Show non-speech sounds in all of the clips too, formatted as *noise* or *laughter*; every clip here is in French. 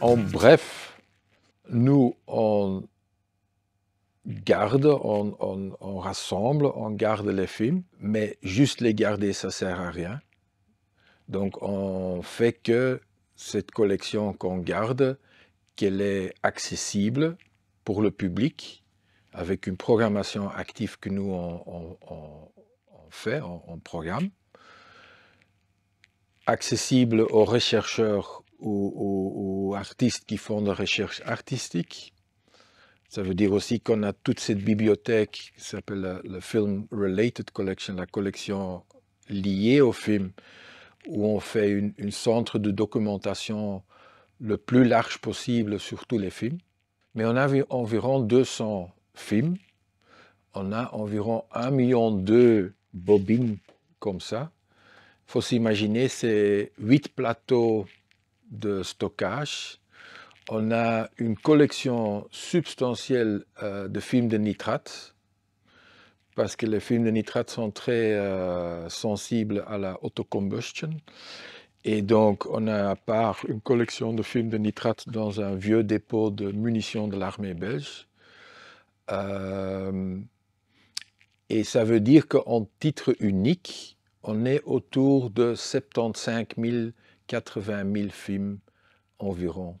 En bref, nous, on garde, on, rassemble, on garde les films, mais juste les garder, ça sert à rien. Donc on fait que cette collection qu'on garde, qu'elle est accessible pour le public, avec une programmation active que nous on, fait, on, programme, accessible aux chercheurs, ou aux artistes qui font de la recherche artistique. Ça veut dire aussi qu'on a toute cette bibliothèque qui s'appelle le Film Related Collection, la collection liée au film, où on fait un centre de documentation le plus large possible sur tous les films. Mais on a environ 200 films, on a environ 1,2 million de bobines comme ça. Il faut s'imaginer, c'est 8 plateaux de stockage, on a une collection substantielle euh, de films de nitrate, parce que les films de nitrate sont très euh, sensibles à la auto-combustion, Et donc, on a à part une collection de films de nitrate dans un vieux dépôt de munitions de l'armée belge. Euh, et ça veut dire qu'en titre unique, on est autour de 75 000 80 000 films environ.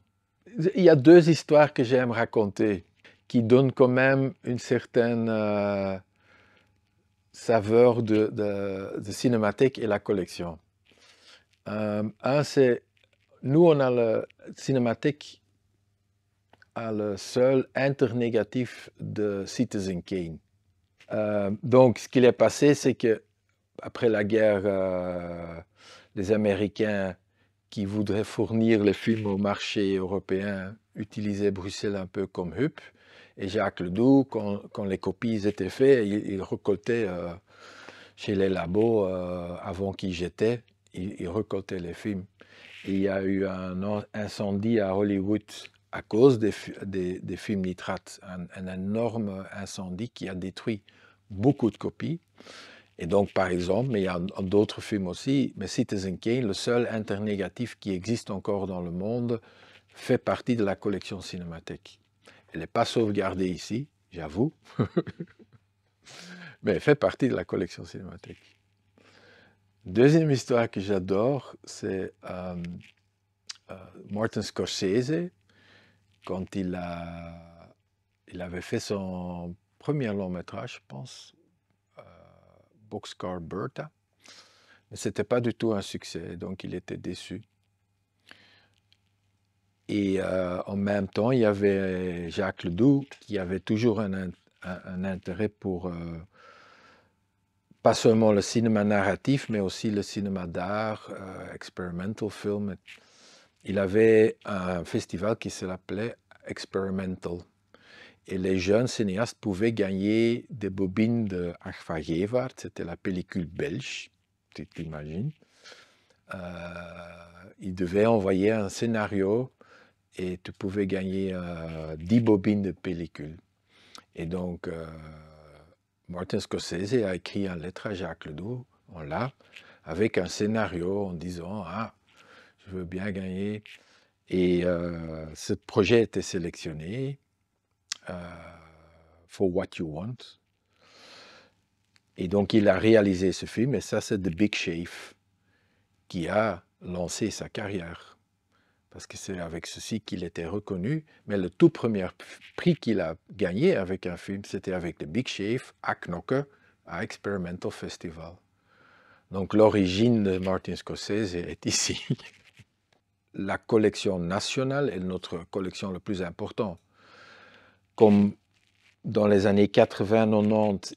Il y a deux histoires que j'aime raconter qui donnent quand même une certaine euh, saveur de, de, de, et la collection. Euh, un, c'est nous, on a le cinématique, à le seul internégatif de Citizen Kane. Euh, donc, ce qu'il est passé, c'est que après la guerre, les Américains qui voudrait fournir les films au marché européen utilisait Bruxelles un peu comme hub. Et Jacques Ledoux, quand, les copies étaient faites, il, recoltait euh, chez les labos, euh, avant qu'ils jetaient, il, recoltait les films. il y a eu un incendie à Hollywood à cause des, films nitrates, un, un énorme incendie qui a détruit beaucoup de copies. Et donc, par exemple, mais il y a d'autres films aussi, mais Citizen Kane, le seul internégatif qui existe encore dans le monde, fait partie de la collection cinématique. Elle n'est pas sauvegardée ici, j'avoue, *laughs* mais elle fait partie de la collection cinématique. Deuxième histoire que j'adore, c'est euh, euh, Martin Scorsese, quand il, il avait fait son premier long métrage, je pense, Boxcar Bertha. Mais ce n'était pas du tout un succès, donc il était déçu. Et euh, en même temps, il y avait Jacques Ledoux qui avait toujours un, intérêt pour euh, pas seulement le cinéma narratif, mais aussi le cinéma d'art, euh, experimental film. Il avait un festival qui s'appelait Experimental. Et les jeunes cinéastes pouvaient gagner des bobines de Achva Gevaert, c'était la pellicule belge, tu t'imagines. Euh, ils devaient envoyer un scénario et tu pouvais gagner 10 euh, bobines de pellicule. Et donc, euh, Martin Scorsese a écrit une lettre à Jacques Ledoux, on l'a, avec un scénario en disant Ah, je veux bien gagner. Et ce projet était sélectionné. Euh, for What You Want. Et donc il a réalisé ce film, et ça c'est The Big Shave qui a lancé sa carrière. Parce que c'est avec ceci qu'il était reconnu, mais le tout premier prix qu'il a gagné avec un film, c'était avec The Big Shave à Knokke, à Experimental Festival. Donc l'origine de Martin Scorsese est ici. *laughs* la collection nationale est notre collection la plus importante comme dans les années 80-90,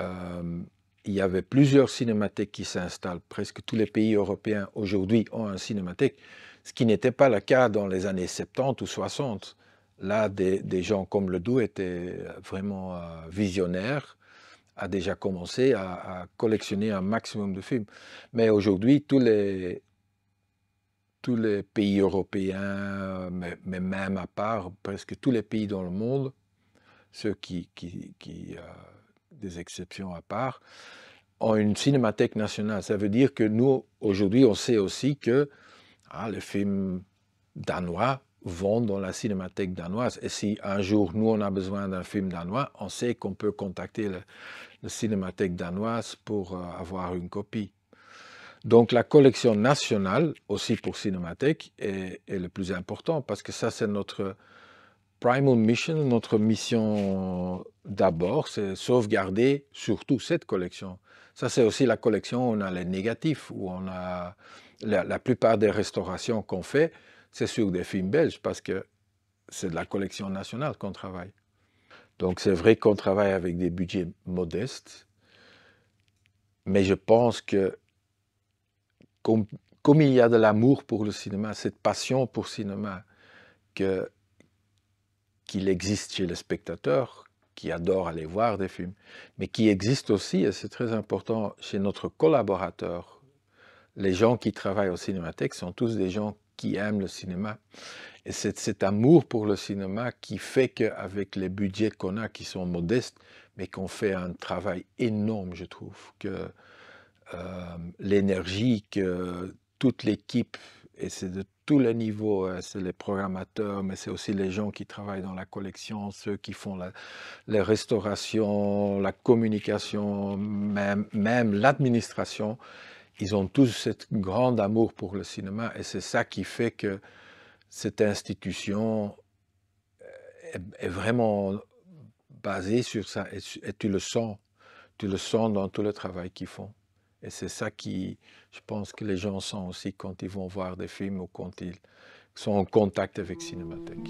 euh, il y avait plusieurs cinémathèques qui s'installent. Presque tous les pays européens aujourd'hui ont un cinémathèque, ce qui n'était pas le cas dans les années 70 ou 60. Là, des, gens comme Ledoux étaient vraiment euh, visionnaires, a déjà commencé à, collectionner un maximum de films. Mais aujourd'hui, tous les, tous les pays européens, mais, même à part presque tous les pays dans le monde, ceux qui, qui, euh, des exceptions à part, ont une cinémathèque nationale. Ça veut dire que nous, aujourd'hui, on sait aussi que ah, les films danois vont dans la cinémathèque danoise. Et si un jour, nous, on a besoin d'un film danois, on sait qu'on peut contacter la cinémathèque danoise pour euh, avoir une copie. Donc la collection nationale, aussi pour Cinémathèque, est, le plus important parce que ça, c'est notre primal mission, notre mission d'abord, c'est sauvegarder surtout cette collection. Ça, c'est aussi la collection où on a les négatifs, où on a la, la plupart des restaurations qu'on fait, c'est sur des films belges parce que c'est de la collection nationale qu'on travaille. Donc c'est vrai qu'on travaille avec des budgets modestes, mais je pense que comme, il y a de l'amour pour le cinéma, cette passion pour le cinéma qu'il existe chez le spectateur, qui adore aller voir des films, mais qui existe aussi, et c'est très important, chez notre collaborateur. Les gens qui travaillent au Cinémathèque sont tous des gens qui aiment le cinéma. Et c'est cet amour pour le cinéma qui fait qu'avec les budgets qu'on a, qui sont modestes, mais qu'on fait un travail énorme, je trouve, que euh, l'énergie que toute l'équipe, et c'est de tous les niveaux, hein, c'est les programmateurs, mais c'est aussi les gens qui travaillent dans la collection, ceux qui font la, les restaurations, la communication, même, même l'administration, ils ont tous ce grand amour pour le cinéma et c'est ça qui fait que cette institution euh, est, vraiment basée sur ça et tu le sens, tu le sens dans tout le travail qu'ils font. Et c'est ça qui, je pense que les gens sont aussi quand ils vont voir des films ou quand ils sont en contact avec Cinémathèque.